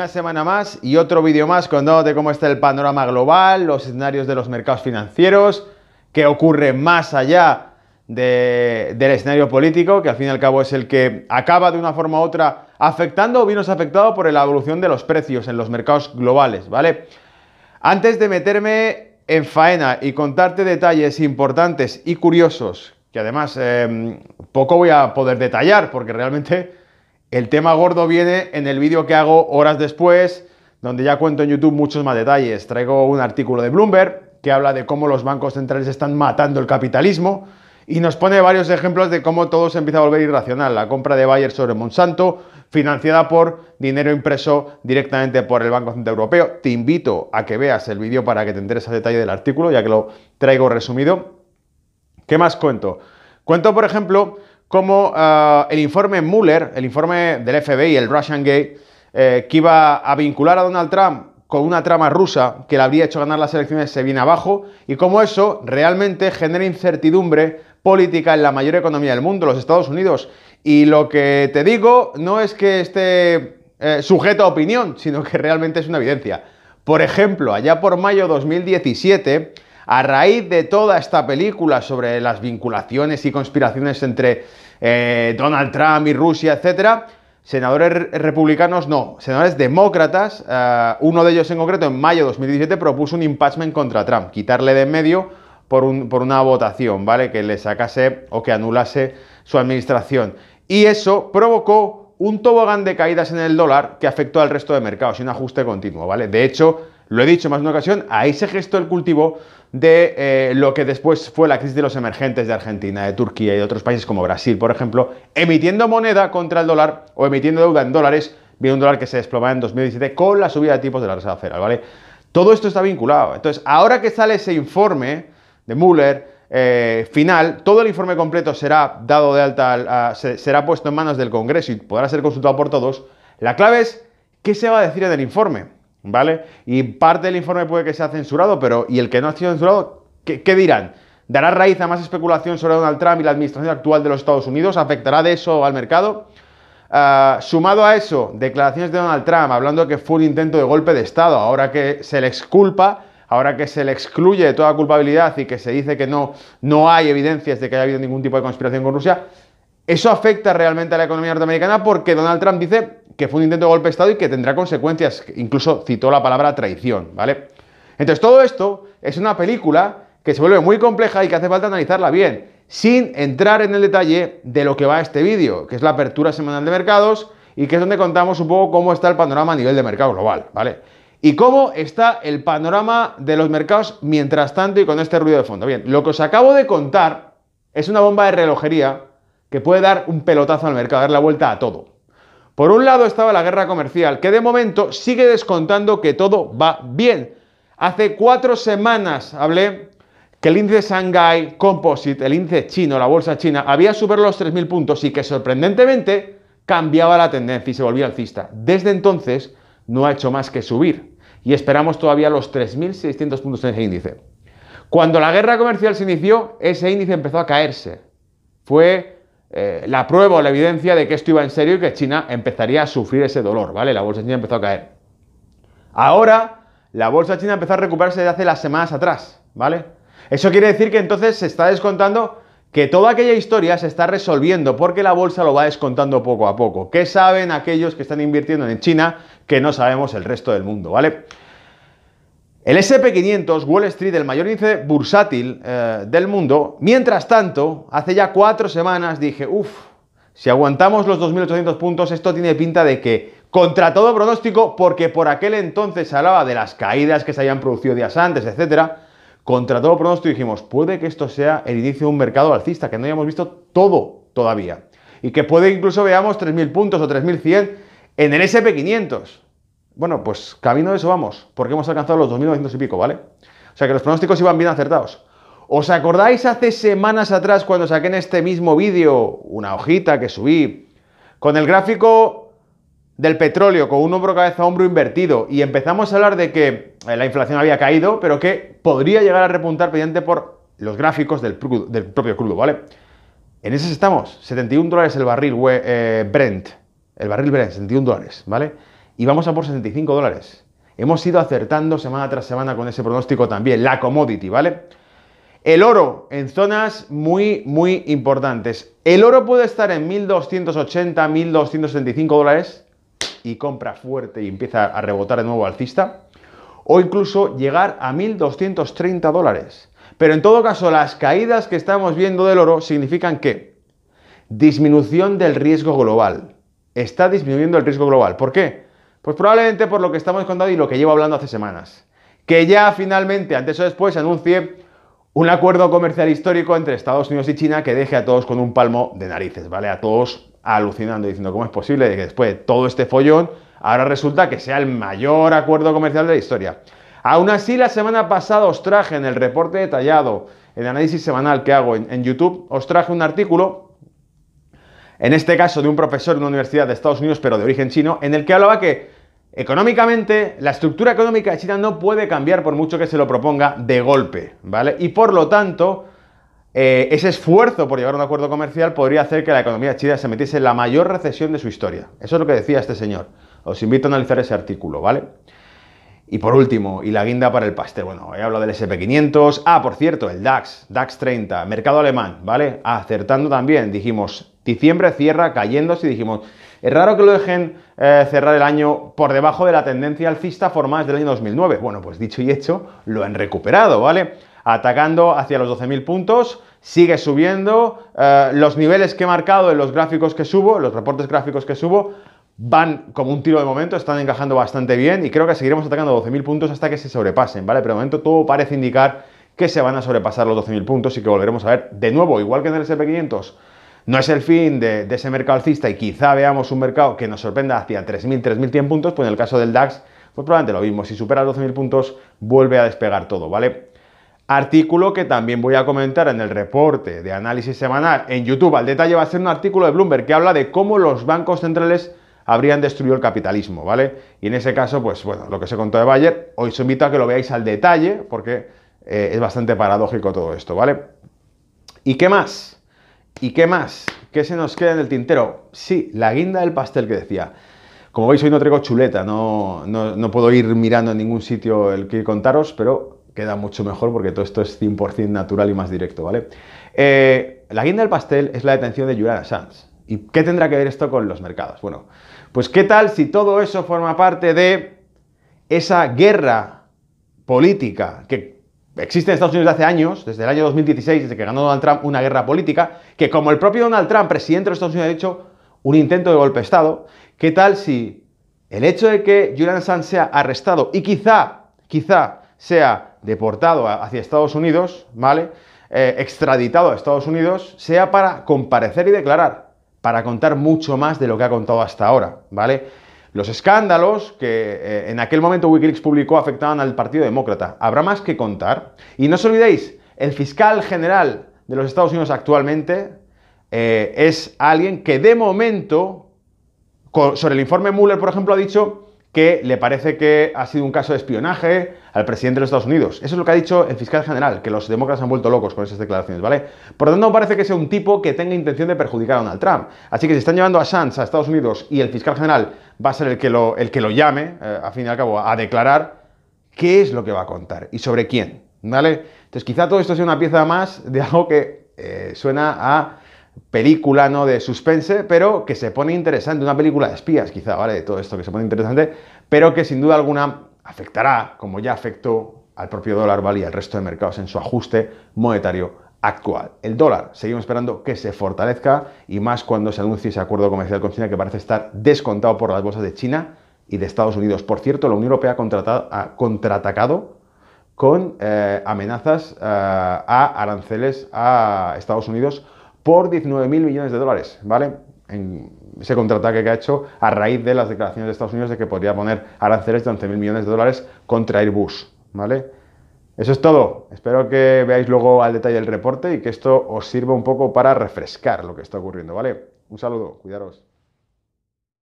Una semana más y otro vídeo más de cómo está el panorama global, los escenarios de los mercados financieros, qué ocurre más allá del escenario político, que al fin y al cabo es el que acaba de una forma u otra afectando o bien afectado por la evolución de los precios en los mercados globales, ¿vale? Antes de meterme en faena y contarte detalles importantes y curiosos, que además em, poco voy a poder detallar porque realmente el tema gordo viene en el vídeo que hago horas después, donde ya cuento en YouTube muchos más detalles. Traigo un artículo de Bloomberg que habla de cómo los bancos centrales están matando el capitalismo y nos pone varios ejemplos de cómo todo se empieza a volver irracional. La compra de Bayer sobre Monsanto, financiada por dinero impreso directamente por el Banco Central Europeo. Te invito a que veas el vídeo para que te enteres al detalle del artículo, ya que lo traigo resumido. ¿Qué más cuento? Cuento, por ejemplo, como ah, el informe Mueller, el informe del FBI, el Russian Gate, eh, que iba a vincular a Donald Trump con una trama rusa que le habría hecho ganar las elecciones se viene abajo y cómo eso realmente genera incertidumbre política en la mayor economía del mundo, los Estados Unidos. Y lo que te digo no es que esté eh, sujeto a opinión, sino que realmente es una evidencia. Por ejemplo, allá por mayo de 2017, a raíz de toda esta película sobre las vinculaciones y conspiraciones entre eh, Donald Trump y Rusia, etcétera, senadores republicanos, no, senadores demócratas, eh, uno de ellos en concreto en mayo de 2017 propuso un impeachment contra Trump, quitarle de en medio por, por una votación, ¿vale? Que le sacase o que anulase su administración. Y eso provocó un tobogán de caídas en el dólar que afectó al resto de mercados y un ajuste continuo, ¿vale? De hecho, lo he dicho más de una ocasión, ahí se gestó el cultivo de eh, lo que después fue la crisis de los emergentes de Argentina, de Turquía y de otros países como Brasil, por ejemplo, emitiendo moneda contra el dólar o emitiendo deuda en dólares, viene un dólar que se desplomaba en 2017 con la subida de tipos de la Reserva Federal, ¿vale? Todo esto está vinculado. Entonces, ahora que sale ese informe de Müller eh, final, todo el informe completo será dado de alta, será puesto en manos del Congreso y podrá ser consultado por todos. La clave es qué se va a decir en el informe. ¿vale? Y parte del informe puede que sea censurado, pero ¿y el que no ha sido censurado? ¿Qué, dirán? ¿Dará raíz a más especulación sobre Donald Trump y la administración actual de los Estados Unidos? ¿Afectará de eso al mercado? Ah, sumado a eso, declaraciones de Donald Trump hablando que fue un intento de golpe de Estado, ahora que se le exculpa, ahora que se le excluye de toda culpabilidad y que se dice que no, no hay evidencias de que haya habido ningún tipo de conspiración con Rusia, eso afecta realmente a la economía norteamericana porque Donald Trump dice que fue un intento de golpe de Estado y que tendrá consecuencias. Incluso citó la palabra traición, ¿vale? Entonces todo esto es una película que se vuelve muy compleja y que hace falta analizarla bien, sin entrar en el detalle de lo que va este vídeo, que es la apertura semanal de mercados y que es donde contamos un poco cómo está el panorama a nivel de mercado global, ¿vale? Y cómo está el panorama de los mercados mientras tanto y con este ruido de fondo. Bien, lo que os acabo de contar es una bomba de relojería que puede dar un pelotazo al mercado, dar la vuelta a todo. Por un lado estaba la guerra comercial, que de momento sigue descontando que todo va bien. Hace cuatro semanas hablé que el índice Shanghai Composite, el índice chino, la bolsa china, había subido los 3.000 puntos y que sorprendentemente cambiaba la tendencia y se volvía alcista. Desde entonces no ha hecho más que subir y esperamos todavía los 3.600 puntos en ese índice. Cuando la guerra comercial se inició, ese índice empezó a caerse. Fue eh, la prueba o la evidencia de que esto iba en serio y que China empezaría a sufrir ese dolor, ¿vale? La bolsa china empezó a caer. Ahora, la bolsa china empezó a recuperarse desde hace las semanas atrás, ¿vale? Eso quiere decir que entonces se está descontando que toda aquella historia se está resolviendo porque la bolsa lo va descontando poco a poco. ¿Qué saben aquellos que están invirtiendo en China que no sabemos el resto del mundo, ¿vale? El SP500, Wall Street, el mayor índice bursátil eh, del mundo, mientras tanto, hace ya cuatro semanas dije, uff, si aguantamos los 2.800 puntos, esto tiene pinta de que, contra todo pronóstico, porque por aquel entonces se hablaba de las caídas que se habían producido días antes, etc., contra todo pronóstico dijimos, puede que esto sea el inicio de un mercado alcista, que no hayamos visto todo todavía, y que puede incluso veamos 3.000 puntos o 3.100 en el SP500. Bueno, pues camino de eso vamos, porque hemos alcanzado los 2.900 y pico, ¿vale? O sea que los pronósticos iban bien acertados. ¿Os acordáis hace semanas atrás cuando saqué en este mismo vídeo una hojita que subí con el gráfico del petróleo, con un hombro cabeza hombro invertido, y empezamos a hablar de que eh, la inflación había caído, pero que podría llegar a repuntar pendiente por los gráficos del, propio crudo, ¿vale? En esos estamos, 71 dólares el barril eh, Brent, el barril Brent, 71 dólares, ¿vale? y vamos a por 65 dólares. Hemos ido acertando semana tras semana con ese pronóstico también, la commodity, ¿vale? El oro en zonas muy, muy importantes. El oro puede estar en 1280, 1275 dólares y compra fuerte y empieza a rebotar de nuevo alcista. O incluso llegar a 1230 dólares. Pero en todo caso, las caídas que estamos viendo del oro significan que disminución del riesgo global. Está disminuyendo el riesgo global. ¿Por qué? Pues probablemente por lo que estamos contando y lo que llevo hablando hace semanas. Que ya finalmente, antes o después, anuncie un acuerdo comercial histórico entre Estados Unidos y China que deje a todos con un palmo de narices, ¿vale? A todos alucinando, diciendo cómo es posible que después de todo este follón, ahora resulta que sea el mayor acuerdo comercial de la historia. Aún así, la semana pasada os traje en el reporte detallado, en el análisis semanal que hago en, en YouTube, os traje un artículo en este caso de un profesor de una universidad de Estados Unidos, pero de origen chino, en el que hablaba que económicamente la estructura económica de China no puede cambiar por mucho que se lo proponga de golpe, ¿vale? Y por lo tanto, eh, ese esfuerzo por llegar a un acuerdo comercial podría hacer que la economía china se metiese en la mayor recesión de su historia. Eso es lo que decía este señor. Os invito a analizar ese artículo, ¿vale? Y por último, y la guinda para el pastel. Bueno, he hablado del SP500. Ah, por cierto, el DAX, DAX 30, mercado alemán, ¿vale? Acertando también, dijimos, Diciembre cierra cayéndose y dijimos, es raro que lo dejen eh, cerrar el año por debajo de la tendencia alcista formada desde el año 2009. Bueno, pues dicho y hecho, lo han recuperado, ¿vale? Atacando hacia los 12.000 puntos, sigue subiendo, eh, los niveles que he marcado en los gráficos que subo, los reportes gráficos que subo, van como un tiro de momento, están encajando bastante bien y creo que seguiremos atacando 12.000 puntos hasta que se sobrepasen, ¿vale? Pero de momento todo parece indicar que se van a sobrepasar los 12.000 puntos y que volveremos a ver de nuevo, igual que en el SP500, no es el fin de, ese mercado alcista y quizá veamos un mercado que nos sorprenda hacia 3.000, 3.100 puntos, pues en el caso del DAX, pues probablemente lo mismo. Si supera los 12.000 puntos, vuelve a despegar todo, ¿vale? Artículo que también voy a comentar en el reporte de análisis semanal en YouTube. Al detalle va a ser un artículo de Bloomberg que habla de cómo los bancos centrales habrían destruido el capitalismo, ¿vale? Y en ese caso, pues bueno, lo que se contó de Bayer, hoy os invito a que lo veáis al detalle porque eh, es bastante paradójico todo esto, ¿vale? ¿Y qué más? ¿Y qué más? ¿Qué se nos queda en el tintero? Sí, la guinda del pastel que decía. Como veis, hoy no traigo chuleta, no, no, no puedo ir mirando en ningún sitio el que contaros, pero queda mucho mejor porque todo esto es 100% natural y más directo, ¿vale? Eh, la guinda del pastel es la detención de Julian Sanz. ¿Y qué tendrá que ver esto con los mercados? Bueno, pues qué tal si todo eso forma parte de esa guerra política que existe en Estados Unidos desde hace años, desde el año 2016, desde que ganó Donald Trump una guerra política, que como el propio Donald Trump, presidente de Estados Unidos, ha hecho un intento de golpe de Estado, ¿qué tal si el hecho de que Julian Assange sea arrestado y quizá, quizá sea deportado hacia Estados Unidos, ¿vale? Eh, extraditado a Estados Unidos, sea para comparecer y declarar, para contar mucho más de lo que ha contado hasta ahora, ¿vale? Los escándalos que eh, en aquel momento Wikileaks publicó afectaban al Partido Demócrata. Habrá más que contar. Y no os olvidéis, el fiscal general de los Estados Unidos actualmente eh, es alguien que de momento, sobre el informe Mueller, por ejemplo, ha dicho que le parece que ha sido un caso de espionaje al presidente de los Estados Unidos. Eso es lo que ha dicho el fiscal general, que los demócratas han vuelto locos con esas declaraciones, ¿vale? Por lo tanto, no parece que sea un tipo que tenga intención de perjudicar a Donald Trump. Así que si están llevando a Sanz a Estados Unidos y el fiscal general va a ser el que lo, el que lo llame, eh, a fin y al cabo, a declarar qué es lo que va a contar y sobre quién, ¿vale? Entonces quizá todo esto sea una pieza más de algo que eh, suena a película, ¿no? De suspense, pero que se pone interesante, una película de espías quizá, ¿vale? De todo esto que se pone interesante, pero que sin duda alguna afectará, como ya afectó al propio dólar, ¿vale? Y al resto de mercados en su ajuste monetario actual. El dólar, seguimos esperando que se fortalezca y más cuando se anuncie ese acuerdo comercial con China que parece estar descontado por las bolsas de China y de Estados Unidos. Por cierto, la Unión Europea ha, contraatacado con eh, amenazas eh, a aranceles a Estados Unidos por 19.000 millones de dólares, ¿vale? En ese contraataque que ha hecho a raíz de las declaraciones de Estados Unidos de que podría poner aranceles de 11.000 millones de dólares contra Airbus, ¿vale? Eso es todo. Espero que veáis luego al detalle el reporte y que esto os sirva un poco para refrescar lo que está ocurriendo, ¿vale? Un saludo, cuidaros.